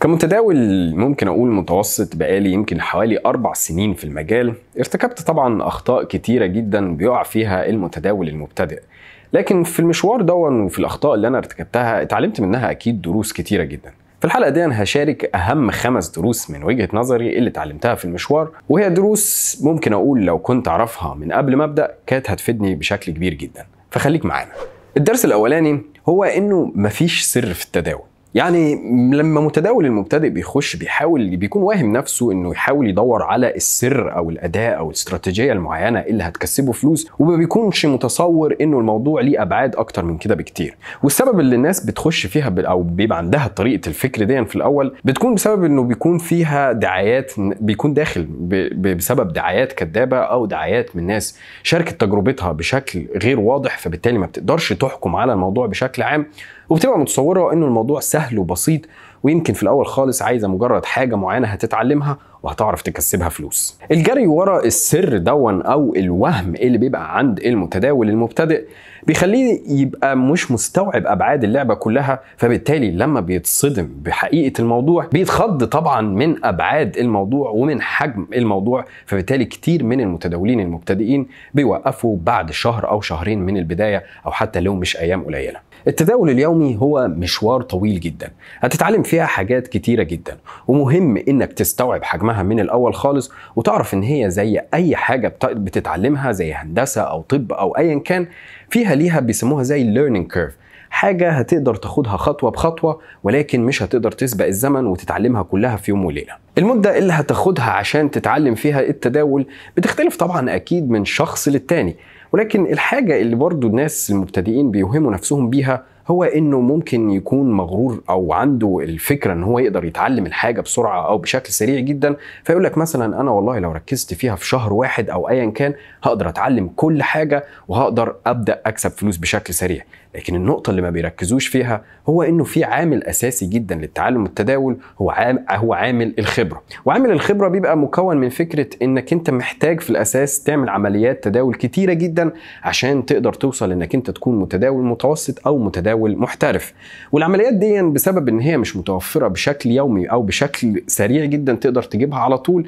كمتداول ممكن اقول متوسط بقالي يمكن حوالي اربع سنين في المجال ارتكبت طبعا اخطاء كتيره جدا بيقع فيها المتداول المبتدئ لكن في المشوار دون وفي الاخطاء اللي انا ارتكبتها اتعلمت منها اكيد دروس كتيره جدا في الحلقه دي أنا هشارك اهم خمس دروس من وجهه نظري اللي اتعلمتها في المشوار وهي دروس ممكن اقول لو كنت اعرفها من قبل ما ابدا كانت هتفيدني بشكل كبير جدا فخليك معانا الدرس الاولاني هو انه مفيش سر في التداول يعني لما متداول المبتدئ بيخش بيحاول بيكون واهم نفسه انه يحاول يدور على السر او الاداء او الاستراتيجيه المعينه اللي هتكسبه فلوس وما بيكونش متصور انه الموضوع ليه ابعاد اكتر من كده بكتير والسبب اللي الناس بتخش فيها او بيبقى عندها طريقه الفكر دي في الاول بتكون بسبب انه بيكون فيها دعايات بيكون داخل بسبب دعايات كذابه او دعايات من ناس شاركت تجربتها بشكل غير واضح فبالتالي ما بتقدرش تحكم على الموضوع بشكل عام وبتبقى متصوره انه الموضوع سهل سهل وبسيط ويمكن في الاول خالص عايزه مجرد حاجه معينه هتتعلمها وهتعرف تكسبها فلوس الجري ورا السر دون او الوهم اللي بيبقى عند المتداول المبتدئ بيخليه يبقى مش مستوعب ابعاد اللعبه كلها فبالتالي لما بيتصدم بحقيقه الموضوع بيتخض طبعا من ابعاد الموضوع ومن حجم الموضوع فبالتالي كتير من المتداولين المبتدئين بيوقفوا بعد شهر او شهرين من البدايه او حتى لو مش ايام قليله التداول اليومي هو مشوار طويل جدا هتتعلم فيها حاجات كتيرة جدا ومهم انك تستوعب حجمها من الاول خالص وتعرف ان هي زي اي حاجة بتتعلمها زي هندسة او طب او ايا كان فيها ليها بيسموها زي learning curve حاجه هتقدر تاخدها خطوه بخطوه ولكن مش هتقدر تسبق الزمن وتتعلمها كلها في يوم وليله المده اللي هتاخدها عشان تتعلم فيها التداول بتختلف طبعا اكيد من شخص للتاني ولكن الحاجه اللي برضو الناس المبتدئين بيوهموا نفسهم بيها هو انه ممكن يكون مغرور او عنده الفكره ان هو يقدر يتعلم الحاجه بسرعه او بشكل سريع جدا فيقول لك مثلا انا والله لو ركزت فيها في شهر واحد او ايا كان هقدر اتعلم كل حاجه وهقدر ابدا اكسب فلوس بشكل سريع لكن النقطة اللي ما بيركزوش فيها هو إنه في عامل أساسي جدا للتعلم والتداول هو عام هو عامل الخبرة، وعامل الخبرة بيبقى مكون من فكرة إنك أنت محتاج في الأساس تعمل عمليات تداول كتيرة جدا عشان تقدر توصل إنك أنت تكون متداول متوسط أو متداول محترف، والعمليات دي بسبب إن هي مش متوفرة بشكل يومي أو بشكل سريع جدا تقدر تجيبها على طول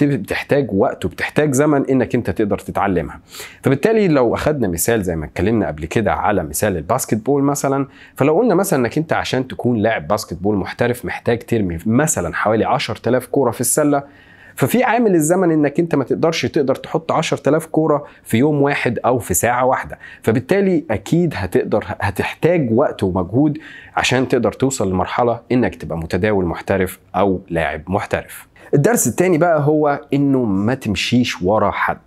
بتحتاج وقت وبتحتاج زمن إنك أنت تقدر تتعلمها. فبالتالي لو أخدنا مثال زي ما اتكلمنا قبل كده على مثال الباسكت بول مثلا فلو قلنا مثلا انك انت عشان تكون لاعب باسكت بول محترف محتاج ترمي مثلا حوالي 10000 كوره في السله ففي عامل الزمن انك انت ما تقدرش تقدر تحط 10000 كوره في يوم واحد او في ساعه واحده فبالتالي اكيد هتقدر هتحتاج وقت ومجهود عشان تقدر توصل لمرحله انك تبقى متداول محترف او لاعب محترف الدرس الثاني بقى هو انه ما تمشيش ورا حد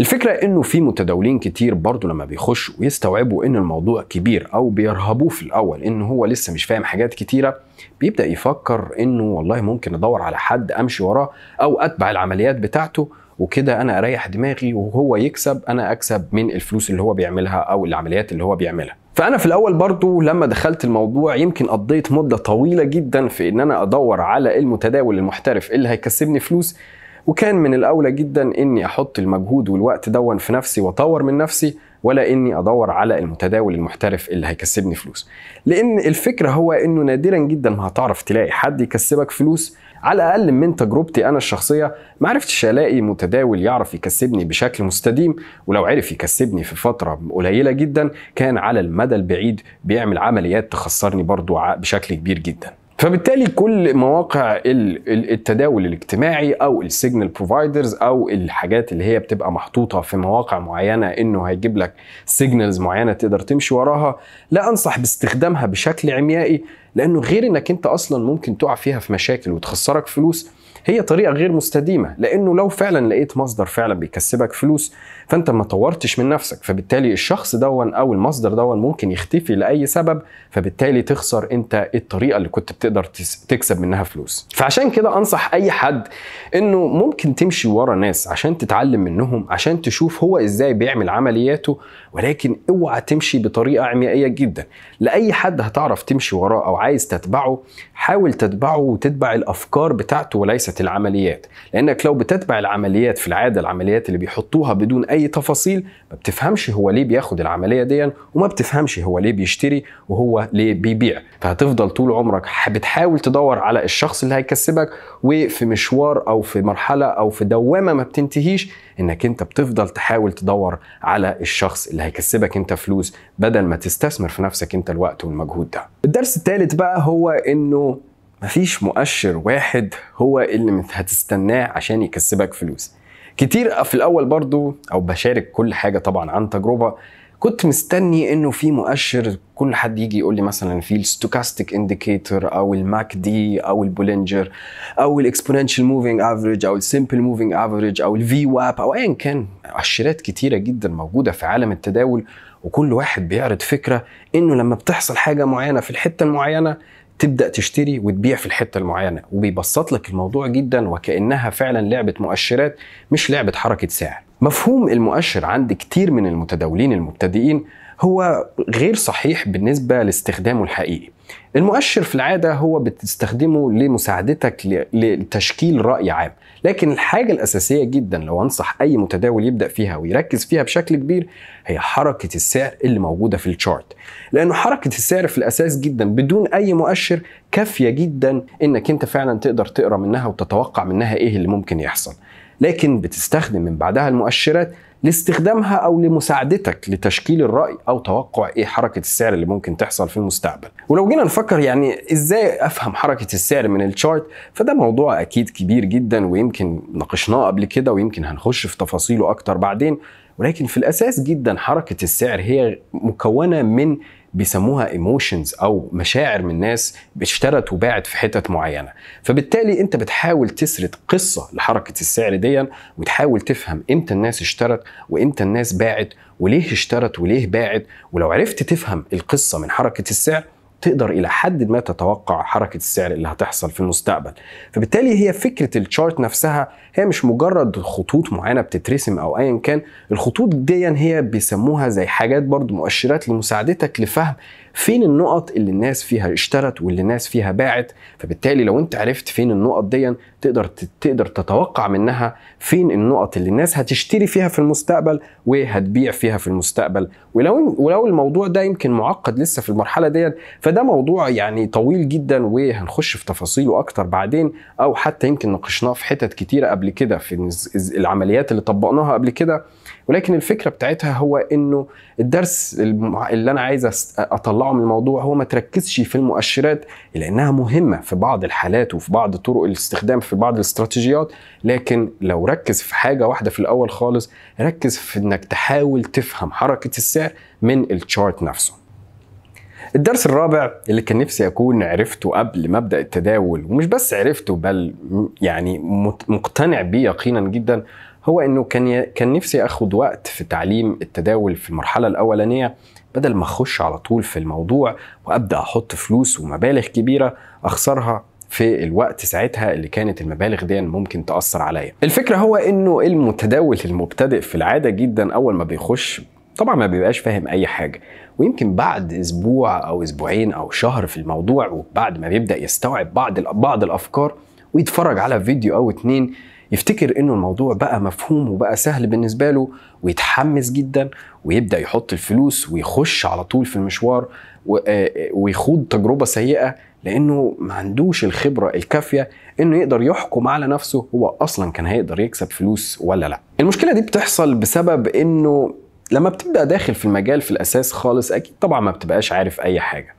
الفكرة انه في متداولين كتير برضو لما بيخشوا ويستوعبوا ان الموضوع كبير او بيرهبوه في الاول ان هو لسه مش فاهم حاجات كتيرة بيبدأ يفكر انه والله ممكن ادور على حد امشي وراه او اتبع العمليات بتاعته وكده انا اريح دماغي وهو يكسب انا اكسب من الفلوس اللي هو بيعملها او العمليات اللي هو بيعملها فانا في الاول برضو لما دخلت الموضوع يمكن قضيت مده طويله جدا في ان انا ادور على المتداول المحترف اللي هيكسبني فلوس وكان من الاولى جدا اني احط المجهود والوقت دون في نفسي واطور من نفسي ولا اني ادور على المتداول المحترف اللي هيكسبني فلوس لان الفكره هو انه نادرا جدا ما هتعرف تلاقي حد يكسبك فلوس على الاقل من تجربتي انا الشخصيه ما عرفتش الاقي متداول يعرف يكسبني بشكل مستديم ولو عرف يكسبني في فتره قليله جدا كان على المدى البعيد بيعمل عمليات تخسرني برضو بشكل كبير جدا فبالتالي كل مواقع التداول الاجتماعي او السيجنال بروفايدرز او الحاجات اللي هي بتبقى محطوطه في مواقع معينه انه هيجيب لك سيجنالز معينه تقدر تمشي وراها لا انصح باستخدامها بشكل عميائي لانه غير انك انت اصلا ممكن تقع فيها في مشاكل وتخسرك فلوس هي طريقه غير مستديمه لانه لو فعلا لقيت مصدر فعلا بيكسبك فلوس فانت ما طورتش من نفسك فبالتالي الشخص دون او المصدر دون ممكن يختفي لاي سبب فبالتالي تخسر انت الطريقه اللي كنت بتقدر تكسب منها فلوس فعشان كده انصح اي حد انه ممكن تمشي ورا ناس عشان تتعلم منهم عشان تشوف هو ازاي بيعمل عملياته ولكن اوعى تمشي بطريقه عميائيه جدا لاي حد هتعرف تمشي وراه او عايز تتبعه حاول تتبعه وتتبع الافكار بتاعته وليس العمليات لانك لو بتتبع العمليات في العاده العمليات اللي بيحطوها بدون اي تفاصيل ما بتفهمش هو ليه بياخد العمليه دي وما بتفهمش هو ليه بيشتري وهو ليه بيبيع فهتفضل طول عمرك بتحاول تدور على الشخص اللي هيكسبك وفي مشوار او في مرحله او في دوامه ما بتنتهيش انك انت بتفضل تحاول تدور على الشخص اللي هيكسبك انت فلوس بدل ما تستثمر في نفسك انت الوقت والمجهود ده الدرس الثالث بقى هو انه مفيش مؤشر واحد هو اللي هتستناه عشان يكسبك فلوس كتير في الاول برضو او بشارك كل حاجه طبعا عن تجربه كنت مستني انه في مؤشر كل حد يجي يقول لي مثلا في الستوكاستيك انديكيتور او الماك دي او البولينجر او الاكسبوننشال موفينج افريج او السمبل موفينج افريج او الفي واب او ايا كان مؤشرات كتيره جدا موجوده في عالم التداول وكل واحد بيعرض فكره انه لما بتحصل حاجه معينه في الحته المعينه تبدا تشتري وتبيع في الحته المعينه وبيبسط لك الموضوع جدا وكانها فعلا لعبه مؤشرات مش لعبه حركه سعر مفهوم المؤشر عند كتير من المتداولين المبتدئين هو غير صحيح بالنسبه لاستخدامه الحقيقي المؤشر في العاده هو بتستخدمه لمساعدتك لتشكيل راي عام لكن الحاجه الاساسيه جدا لو انصح اي متداول يبدا فيها ويركز فيها بشكل كبير هي حركه السعر اللي موجوده في الشارت لانه حركه السعر في الاساس جدا بدون اي مؤشر كافيه جدا انك انت فعلا تقدر تقرا منها وتتوقع منها ايه اللي ممكن يحصل لكن بتستخدم من بعدها المؤشرات لاستخدامها او لمساعدتك لتشكيل الراي او توقع ايه حركه السعر اللي ممكن تحصل في المستقبل ولو جينا نفكر يعني ازاي افهم حركه السعر من الشارت فده موضوع اكيد كبير جدا ويمكن ناقشناه قبل كده ويمكن هنخش في تفاصيله اكتر بعدين ولكن في الاساس جدا حركه السعر هي مكونه من بيسموها ايموشنز او مشاعر من ناس اشترت وباعت في حتت معينه فبالتالي انت بتحاول تسرد قصه لحركه السعر دي وتحاول تفهم امتى الناس اشترت وامتى الناس باعت وليه اشترت وليه باعت ولو عرفت تفهم القصه من حركه السعر تقدر الى حد ما تتوقع حركه السعر اللي هتحصل في المستقبل فبالتالي هي فكره الشارت نفسها هي مش مجرد خطوط معينه بتترسم او ايا كان الخطوط دي هي بيسموها زي حاجات برضو مؤشرات لمساعدتك لفهم فين النقط اللي الناس فيها اشترت واللي الناس فيها باعت فبالتالي لو انت عرفت فين النقط دي تقدر تقدر تتوقع منها فين النقط اللي الناس هتشتري فيها في المستقبل وهتبيع فيها في المستقبل ولو ولو الموضوع ده يمكن معقد لسه في المرحله دي فده موضوع يعني طويل جدا وهنخش في تفاصيله اكتر بعدين او حتى يمكن ناقشناه في حتت كتيره قبل كده في العمليات اللي طبقناها قبل كده ولكن الفكره بتاعتها هو انه الدرس اللي انا عايز اطلعه تطلعه من الموضوع هو ما تركزش في المؤشرات لانها مهمه في بعض الحالات وفي بعض طرق الاستخدام في بعض الاستراتيجيات لكن لو ركز في حاجه واحده في الاول خالص ركز في انك تحاول تفهم حركه السعر من الشارت نفسه الدرس الرابع اللي كان نفسي اكون عرفته قبل ما ابدا التداول ومش بس عرفته بل يعني مقتنع بيه يقينا جدا هو انه كان كان نفسي اخد وقت في تعليم التداول في المرحله الاولانيه بدل ما اخش على طول في الموضوع وابدا احط فلوس ومبالغ كبيره اخسرها في الوقت ساعتها اللي كانت المبالغ دي ممكن تاثر عليا الفكره هو انه المتداول المبتدئ في العاده جدا اول ما بيخش طبعا ما بيبقاش فاهم اي حاجه ويمكن بعد اسبوع او اسبوعين او شهر في الموضوع وبعد ما بيبدا يستوعب بعض بعض الافكار ويتفرج على فيديو او اتنين يفتكر انه الموضوع بقى مفهوم وبقى سهل بالنسبه له ويتحمس جدا ويبدا يحط الفلوس ويخش على طول في المشوار آه، آه، ويخوض تجربه سيئه لانه ما عندوش الخبره الكافيه انه يقدر يحكم على نفسه هو اصلا كان هيقدر يكسب فلوس ولا لا المشكله دي بتحصل بسبب انه لما بتبدا داخل في المجال في الاساس خالص اكيد طبعا ما بتبقاش عارف اي حاجه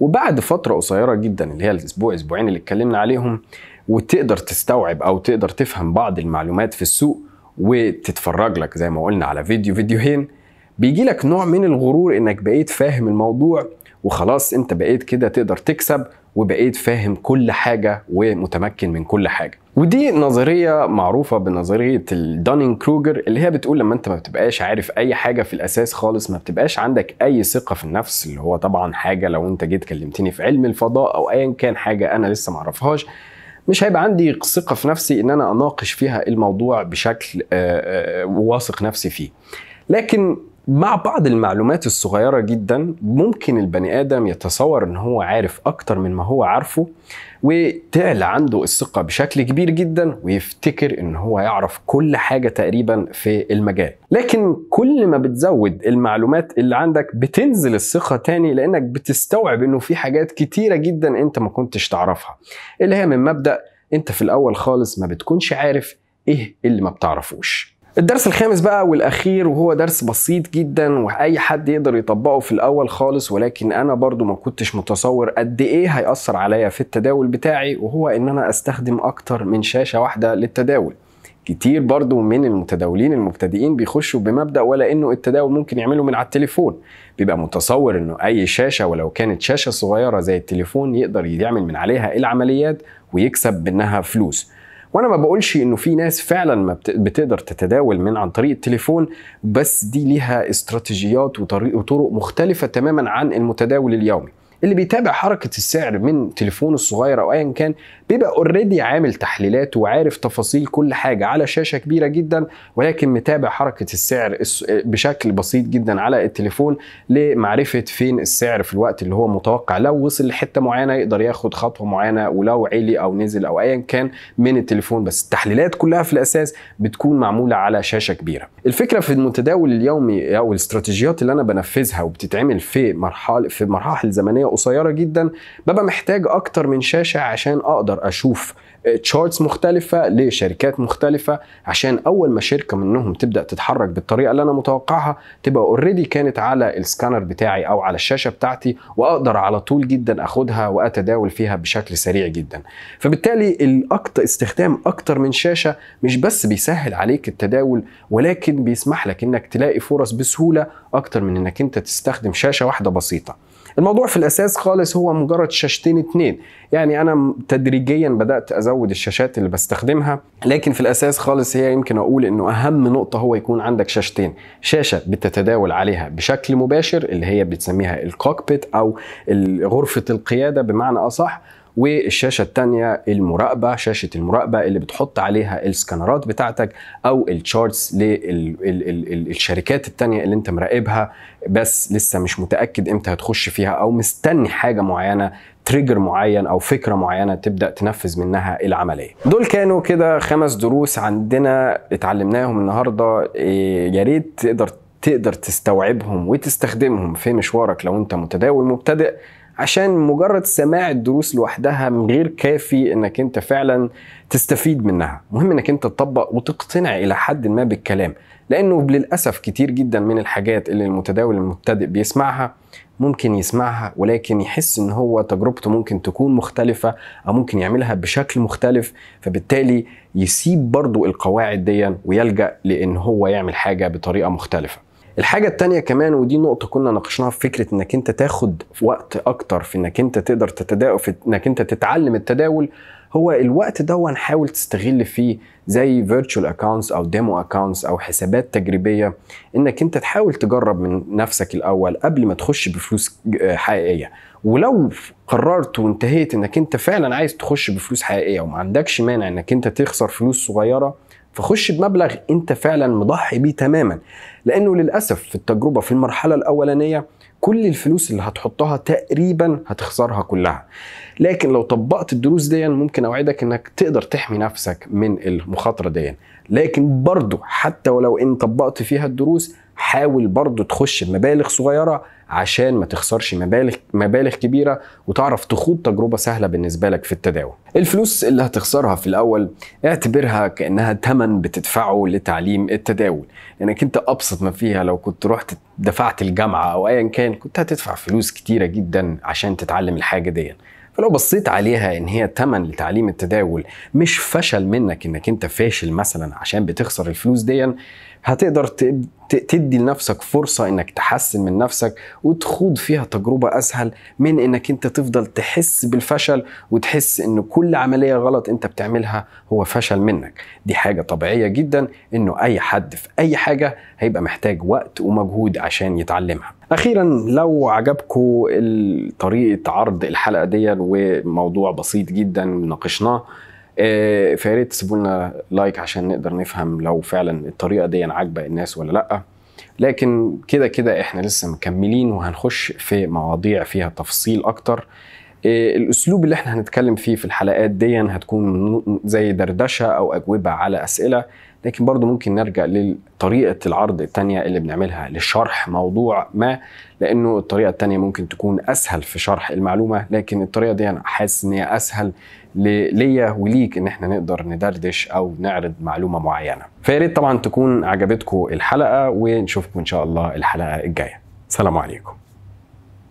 وبعد فتره قصيره جدا اللي هي الاسبوع اسبوعين اللي اتكلمنا عليهم وتقدر تستوعب او تقدر تفهم بعض المعلومات في السوق وتتفرج لك زي ما قلنا على فيديو فيديوهين بيجي لك نوع من الغرور انك بقيت فاهم الموضوع وخلاص انت بقيت كده تقدر تكسب وبقيت فاهم كل حاجه ومتمكن من كل حاجه ودي نظريه معروفه بنظريه الدانين كروجر اللي هي بتقول لما انت ما بتبقاش عارف اي حاجه في الاساس خالص ما بتبقاش عندك اي ثقه في النفس اللي هو طبعا حاجه لو انت جيت كلمتني في علم الفضاء او ايا كان حاجه انا لسه ما اعرفهاش مش هيبقى عندي ثقه في نفسي ان انا اناقش فيها الموضوع بشكل آه، آه، واثق نفسي فيه لكن مع بعض المعلومات الصغيرة جدا ممكن البني آدم يتصور إن هو عارف أكتر من ما هو عارفه وتعلى عنده الثقة بشكل كبير جدا ويفتكر إن هو يعرف كل حاجة تقريبا في المجال لكن كل ما بتزود المعلومات اللي عندك بتنزل الثقة تاني لأنك بتستوعب إنه في حاجات كتيرة جدا أنت ما كنتش تعرفها اللي هي من مبدأ أنت في الأول خالص ما بتكونش عارف إيه اللي ما بتعرفوش الدرس الخامس بقى والاخير وهو درس بسيط جدا واي حد يقدر يطبقه في الاول خالص ولكن انا برضو ما كنتش متصور قد ايه هياثر عليا في التداول بتاعي وهو ان انا استخدم اكتر من شاشه واحده للتداول كتير برضو من المتداولين المبتدئين بيخشوا بمبدا ولا انه التداول ممكن يعمله من على التليفون بيبقى متصور انه اي شاشه ولو كانت شاشه صغيره زي التليفون يقدر يعمل من عليها العمليات ويكسب منها فلوس وانا ما بقولش انه في ناس فعلا ما بتقدر تتداول من عن طريق التليفون بس دي ليها استراتيجيات وطرق مختلفه تماما عن المتداول اليومي اللي بيتابع حركه السعر من تليفونه الصغير او ايا كان بيبقى اوريدي عامل تحليلات وعارف تفاصيل كل حاجه على شاشه كبيره جدا ولكن متابع حركه السعر بشكل بسيط جدا على التليفون لمعرفه فين السعر في الوقت اللي هو متوقع لو وصل لحته معينه يقدر ياخد خطوه معينه ولو علي او نزل او ايا كان من التليفون بس التحليلات كلها في الاساس بتكون معموله على شاشه كبيره الفكره في المتداول اليومي او الاستراتيجيات اللي انا بنفذها وبتتعمل في مرحله في مراحل زمنيه قصيره جدا ببقى محتاج اكتر من شاشه عشان اقدر اشوف تشارتس آه، مختلفة لشركات مختلفة عشان أول ما شركة منهم تبدأ تتحرك بالطريقة اللي أنا متوقعها تبقى اوريدي كانت على السكانر بتاعي أو على الشاشة بتاعتي وأقدر على طول جدا أخدها وأتداول فيها بشكل سريع جدا فبالتالي الأكتر استخدام أكتر من شاشة مش بس بيسهل عليك التداول ولكن بيسمح لك إنك تلاقي فرص بسهولة أكتر من إنك أنت تستخدم شاشة واحدة بسيطة الموضوع في الاساس خالص هو مجرد شاشتين اتنين يعني انا تدريجيا بدات ازود الشاشات اللي بستخدمها لكن في الاساس خالص هي يمكن اقول انه اهم نقطه هو يكون عندك شاشتين شاشه بتتداول عليها بشكل مباشر اللي هي بتسميها الكوكبيت او غرفه القياده بمعنى اصح والشاشه الثانيه المراقبه شاشه المراقبه اللي بتحط عليها السكانرات بتاعتك او التشارتس للشركات الثانيه اللي انت مراقبها بس لسه مش متاكد امتى هتخش فيها او مستني حاجه معينه تريجر معين او فكره معينه تبدا تنفذ منها العمليه. دول كانوا كده خمس دروس عندنا اتعلمناهم النهارده إيه، يا ريت تقدر تقدر تستوعبهم وتستخدمهم في مشوارك لو انت متداول مبتدئ عشان مجرد سماع الدروس لوحدها غير كافي انك انت فعلا تستفيد منها مهم انك انت تطبق وتقتنع الى حد ما بالكلام لانه للاسف كتير جدا من الحاجات اللي المتداول المبتدئ بيسمعها ممكن يسمعها ولكن يحس ان هو تجربته ممكن تكون مختلفه او ممكن يعملها بشكل مختلف فبالتالي يسيب برضو القواعد دي ويلجا لان هو يعمل حاجه بطريقه مختلفه الحاجه التانية كمان ودي نقطه كنا ناقشناها في فكره انك انت تاخد وقت اكتر في انك انت تقدر تتداول في انك انت تتعلم التداول هو الوقت ده نحاول تستغل فيه زي فيرتشوال اكونتس او ديمو اكونتس او حسابات تجريبيه انك انت تحاول تجرب من نفسك الاول قبل ما تخش بفلوس آه، حقيقيه ولو قررت وانتهيت انك انت فعلا عايز تخش بفلوس حقيقيه وما عندكش مانع انك انت تخسر فلوس صغيره فخش بمبلغ انت فعلا مضحي بيه تماما لانه للاسف في التجربه في المرحله الاولانيه كل الفلوس اللي هتحطها تقريبا هتخسرها كلها لكن لو طبقت الدروس دي ممكن اوعدك انك تقدر تحمي نفسك من المخاطره دي لكن برضو حتى ولو ان طبقت فيها الدروس حاول برضو تخش بمبالغ صغيره عشان ما تخسرش مبالغ مبالغ كبيره وتعرف تخوض تجربه سهله بالنسبه لك في التداول. الفلوس اللي هتخسرها في الاول اعتبرها كانها تمن بتدفعه لتعليم التداول، لأنك يعني انت ابسط ما فيها لو كنت رحت دفعت الجامعه او ايا كان كنت هتدفع فلوس كتيره جدا عشان تتعلم الحاجه دي. فلو بصيت عليها ان هي تمن لتعليم التداول مش فشل منك انك انت فاشل مثلا عشان بتخسر الفلوس دي هتقدر تدي لنفسك فرصة انك تحسن من نفسك وتخوض فيها تجربة اسهل من انك انت تفضل تحس بالفشل وتحس ان كل عملية غلط انت بتعملها هو فشل منك دي حاجة طبيعية جدا انه اي حد في اي حاجة هيبقى محتاج وقت ومجهود عشان يتعلمها اخيرا لو عجبكم طريقة عرض الحلقة دي وموضوع بسيط جدا ناقشناه آه، فيا ريت تسيبوا لنا لايك عشان نقدر نفهم لو فعلا الطريقه دي عاجبه الناس ولا لا لكن كده كده احنا لسه مكملين وهنخش في مواضيع فيها تفصيل اكتر آه، الاسلوب اللي احنا هنتكلم فيه في الحلقات دي هتكون زي دردشه او اجوبه على اسئله لكن برضو ممكن نرجع لطريقة العرض التانية اللي بنعملها لشرح موضوع ما لأنه الطريقة التانية ممكن تكون أسهل في شرح المعلومة لكن الطريقة دي أنا حاسس إن هي أسهل ليا وليك إن إحنا نقدر ندردش أو نعرض معلومة معينة فياريت طبعا تكون عجبتكم الحلقة ونشوفكم إن شاء الله الحلقة الجاية سلام عليكم